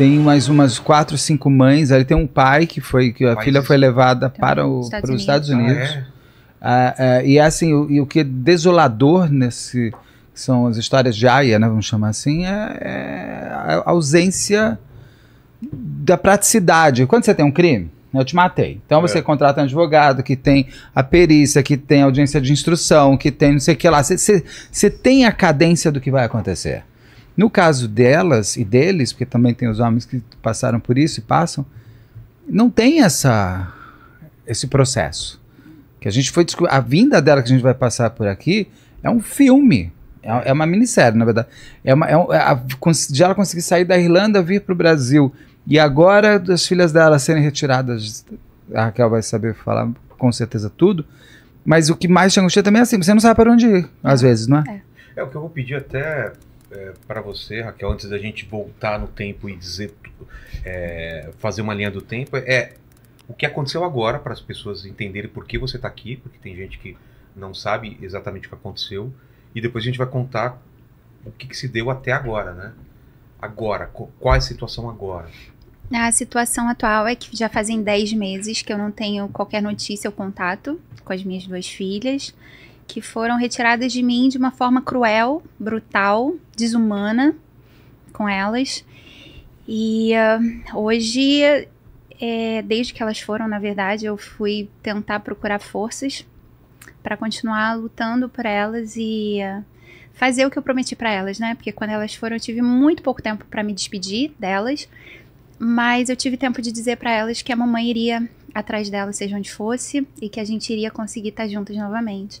Tem mais umas quatro, cinco mães. Aí tem um pai que foi que a filha foi levada então, para, o, Estados para os Estados Unidos. Ah, é? ah, é, e é assim, o, e o que é desolador nesse são as histórias de Aya, né, vamos chamar assim, é, é a ausência da praticidade. Quando você tem um crime, eu te matei. Então é. você contrata um advogado que tem a perícia, que tem audiência de instrução, que tem não sei o que lá. Você tem a cadência do que vai acontecer. No caso delas e deles, porque também tem os homens que passaram por isso e passam, não tem essa esse processo. Que a gente foi a vinda dela que a gente vai passar por aqui é um filme. É, é uma minissérie, na verdade. É uma, é um, é a, de ela conseguir sair da Irlanda, vir para o Brasil. E agora, as filhas dela serem retiradas. A Raquel vai saber falar com certeza tudo. Mas o que mais te angustia também é assim: você não sabe para onde ir, às é. vezes, não é? É, é o que eu vou pedir até é, para você, Raquel, antes da gente voltar no tempo e dizer é, fazer uma linha do tempo, é o que aconteceu agora para as pessoas entenderem por que você está aqui, porque tem gente que não sabe exatamente o que aconteceu, e depois a gente vai contar o que, que se deu até agora, né? Agora, qual é a situação agora? A situação atual é que já fazem 10 meses que eu não tenho qualquer notícia ou contato com as minhas duas filhas que foram retiradas de mim de uma forma cruel, brutal, desumana com elas. E uh, hoje, é, desde que elas foram, na verdade, eu fui tentar procurar forças para continuar lutando por elas e uh, fazer o que eu prometi para elas, né? Porque quando elas foram, eu tive muito pouco tempo para me despedir delas, mas eu tive tempo de dizer para elas que a mamãe iria atrás dela, seja onde fosse, e que a gente iria conseguir estar juntas novamente.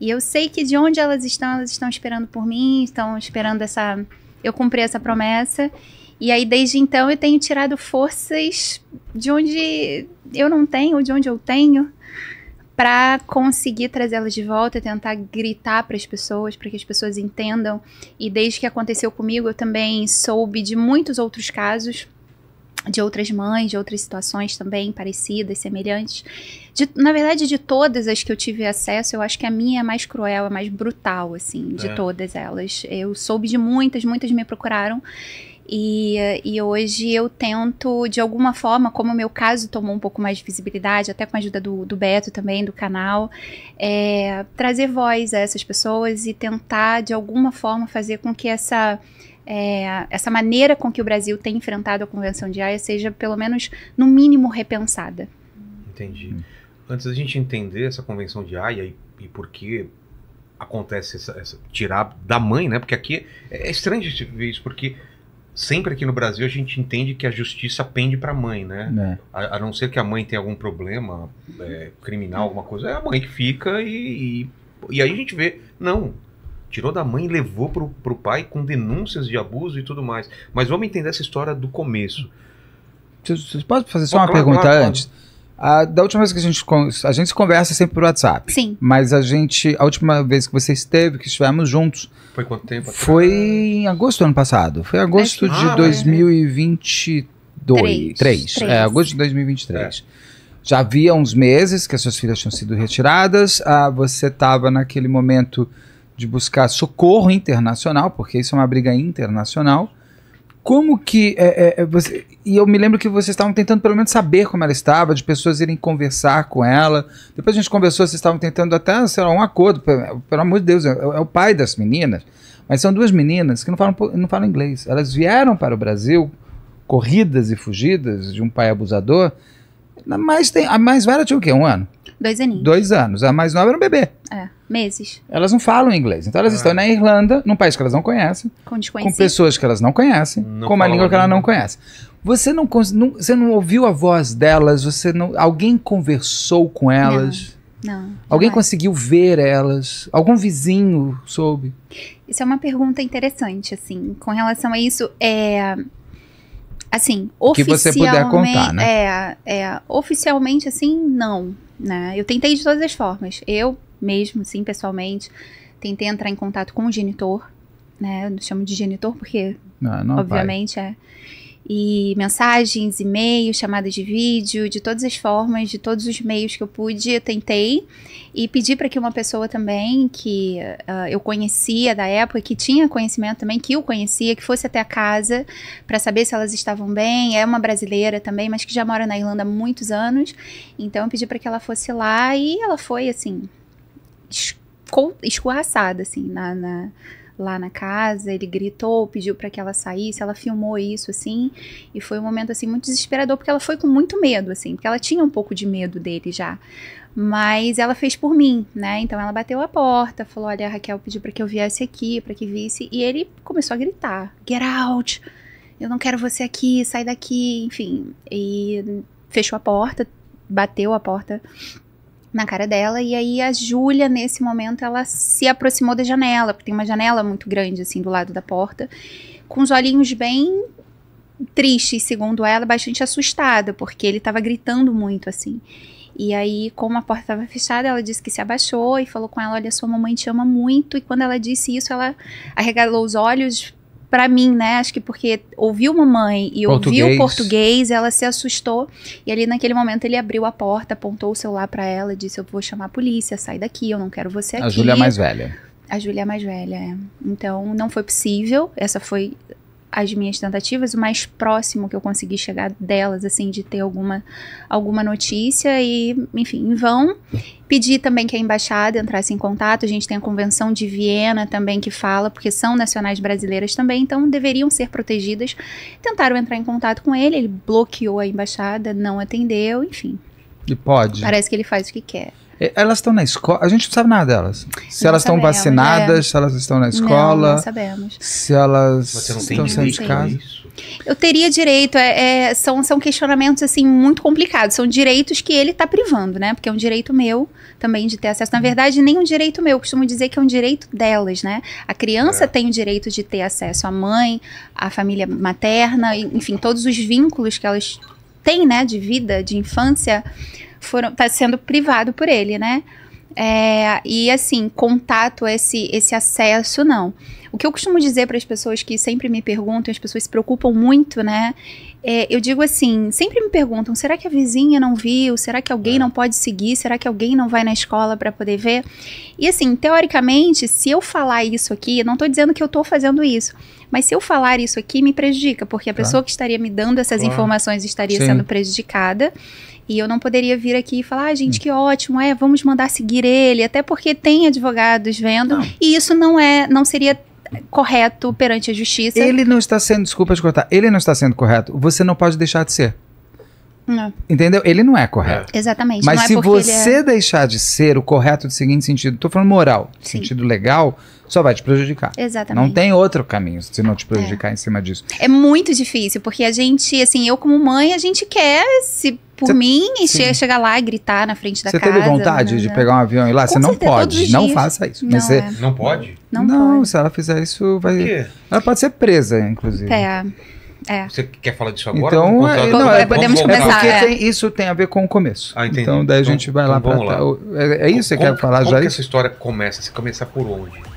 E eu sei que de onde elas estão, elas estão esperando por mim, estão esperando essa. Eu cumpri essa promessa. E aí, desde então, eu tenho tirado forças de onde eu não tenho, de onde eu tenho, para conseguir trazê-las de volta, tentar gritar para as pessoas, para que as pessoas entendam. E desde que aconteceu comigo, eu também soube de muitos outros casos de outras mães, de outras situações também parecidas, semelhantes. De, na verdade, de todas as que eu tive acesso, eu acho que a minha é mais cruel, é mais brutal, assim, de é. todas elas. Eu soube de muitas, muitas me procuraram. E, e, hoje eu tento, de alguma forma, como o meu caso tomou um pouco mais de visibilidade, até com a ajuda do, do Beto também, do canal, é, trazer voz a essas pessoas e tentar, de alguma forma, fazer com que essa é, essa maneira com que o Brasil tem enfrentado a Convenção de Haia seja, pelo menos, no mínimo, repensada. Entendi. Hum. Antes da gente entender essa Convenção de Haia e, e por que acontece essa, essa, tirar da mãe, né? Porque aqui é, é estranho de ver isso, porque sempre aqui no Brasil a gente entende que a justiça pende para a mãe, né? É. A, a, não ser que a mãe tenha algum problema é, criminal, alguma coisa, é a mãe que fica e, e, e, aí a gente vê, não, tirou da mãe e levou pro, pro pai com denúncias de abuso e tudo mais. Mas vamos entender essa história do começo. Vocês podem fazer só uma claro, pergunta claro, antes? da última vez que a gente a gente conversa sempre por WhatsApp. Sim. Mas a gente a última vez que você esteve, que estivemos juntos, foi quanto tempo? Foi em agosto do ano passado. Foi agosto é. de ah, 2023. 3. 3. É, agosto de 2023. É. Já havia uns meses que as suas filhas tinham sido retiradas. Ah, você estava naquele momento de buscar socorro internacional, porque isso é uma briga internacional. Como que. É, é, é, você, e eu me lembro que vocês estavam tentando pelo menos saber como ela estava, de pessoas irem conversar com ela. Depois a gente conversou, vocês estavam tentando até, sei lá, um acordo. Pelo, pelo amor de Deus, é, é, o pai das meninas. Mas são duas meninas que não falam, não falam inglês. Elas vieram para o Brasil, corridas e fugidas de um pai abusador. Mas tem, a mais velha tinha o quê? Um ano? Dois aninhos. Dois anos. A mais nova era um bebê. É, meses. Elas não falam inglês. Então elas ah. estão na Irlanda, num país que elas não conhecem. Com Com pessoas que elas não conhecem. Não com uma língua que elas não conhecem. Você não, não, você não ouviu a voz delas, você não. Alguém conversou com elas. Não. Não. Alguém jamais. conseguiu ver elas? Algum vizinho soube? Isso é uma pergunta interessante, assim, com relação a isso. É, assim, oficialmente. Que você puder contar, né? É, é, oficialmente, assim, não né? Eu tentei de todas as formas. Eu mesmo, sim, pessoalmente, tentei entrar em contato com o genitor, né? Eu não chamo de genitor porque, ah, não, não obviamente, vai. é e mensagens, e-mail, chamadas de vídeo, de todas as formas, de todos os meios que eu pude, eu tentei e pedi para que uma pessoa também que uh, eu conhecia da época, que tinha conhecimento também, que eu conhecia, que fosse até a casa para saber se elas estavam bem. É uma brasileira também, mas que já mora na Irlanda há muitos anos, então eu pedi para que ela fosse lá e ela foi assim escorraçada assim na, na lá na casa, ele gritou, pediu para que ela saísse, ela filmou isso assim, e foi um momento assim muito desesperador porque ela foi com muito medo assim, porque ela tinha um pouco de medo dele já. Mas ela fez por mim, né? Então ela bateu a porta, falou: "Olha, a Raquel pediu para que eu viesse aqui, para que visse". E ele começou a gritar: "Get out! Eu não quero você aqui, sai daqui", enfim. E fechou a porta, bateu a porta na cara dela. E aí a Júlia, nesse momento, ela se aproximou da janela, porque tem uma janela muito grande, assim, do lado da porta, com os olhinhos bem tristes, segundo ela, bastante assustada, porque ele estava gritando muito, assim. E aí, como a porta estava fechada, ela disse que se abaixou e falou com ela: Olha, sua mamãe te ama muito. E quando ela disse isso, ela arregalou os olhos, para mim, né? Acho que porque ouviu mamãe e português. ouviu português, ela se assustou. E ali naquele momento ele abriu a porta, apontou o celular para ela e disse: "Eu vou chamar a polícia, sai daqui, eu não quero você aqui". A Júlia é mais velha. A Júlia é mais velha, é. Então não foi possível. Essa foi as minhas tentativas, o mais próximo que eu consegui chegar delas, assim, de ter alguma, alguma notícia e, enfim, em vão. Pedi também que a embaixada entrasse em contato. A gente tem a Convenção de Viena também que fala, porque são nacionais brasileiras também, então deveriam ser protegidas. Tentaram entrar em contato com ele, ele bloqueou a embaixada, não atendeu, enfim. E pode. Parece que ele faz o que quer. É, elas estão na escola? A gente não sabe nada delas. Se não elas estão é. vacinadas, é. se elas estão na escola. Não, não sabemos. Se elas estão saindo de casa. Eu teria direito. É, é, são, são questionamentos, assim, muito complicados. São direitos que ele está privando, né? Porque é um direito meu também de ter acesso. Na verdade, nem um direito meu. Eu costumo dizer que é um direito delas, né? A criança é. tem o direito de ter acesso à mãe, à família materna, enfim, todos os vínculos que elas têm, né? De vida, de infância foram tá sendo privado por ele, né? É, e assim, contato, esse, esse acesso, não. O que eu costumo dizer para as pessoas que sempre me perguntam, as pessoas se preocupam muito, né? É, eu digo assim, sempre me perguntam, será que a vizinha não viu? Será que alguém é. não pode seguir? Será que alguém não vai na escola para poder ver? E assim, teoricamente, se eu falar isso aqui, não estou dizendo que eu estou fazendo isso, mas se eu falar isso aqui, me prejudica, porque a tá. pessoa que estaria me dando essas claro. informações estaria Sim. sendo prejudicada. E eu não poderia vir aqui e falar, ah, gente, hum. que ótimo, é, vamos mandar seguir ele, até porque tem advogados vendo, não. e isso não é, não seria correto perante a justiça. Ele não está sendo, desculpa te cortar, ele não está sendo correto. Você não pode deixar de ser. Não. Entendeu? Ele não é correto. É. Exatamente. Mas é se é- você é... deixar de ser o correto no seguinte sentido, estou falando moral, Sim. sentido legal, só vai te prejudicar. Exatamente. Não tem outro caminho se não te prejudicar é. em cima disso. É muito difícil, porque a gente, assim, eu como mãe, a gente quer se por Cê... mim e che chegar lá e gritar na frente da casa. Você teve vontade não, de não. pegar um avião e ir lá? você não pode, não dias. faça isso. Não, mas você... É. não pode? Não, não pode. se ela fizer isso, vai. Ela pode ser presa, inclusive. É. É. Você quer falar disso agora? Então, é, não, não, é, é, podemos começar. É porque tem, isso tem a ver com o começo. Ah, então, daí a então, gente vai então, lá para. É, é, isso que você quer falar como já? Como que essa história começa? Você começar por onde?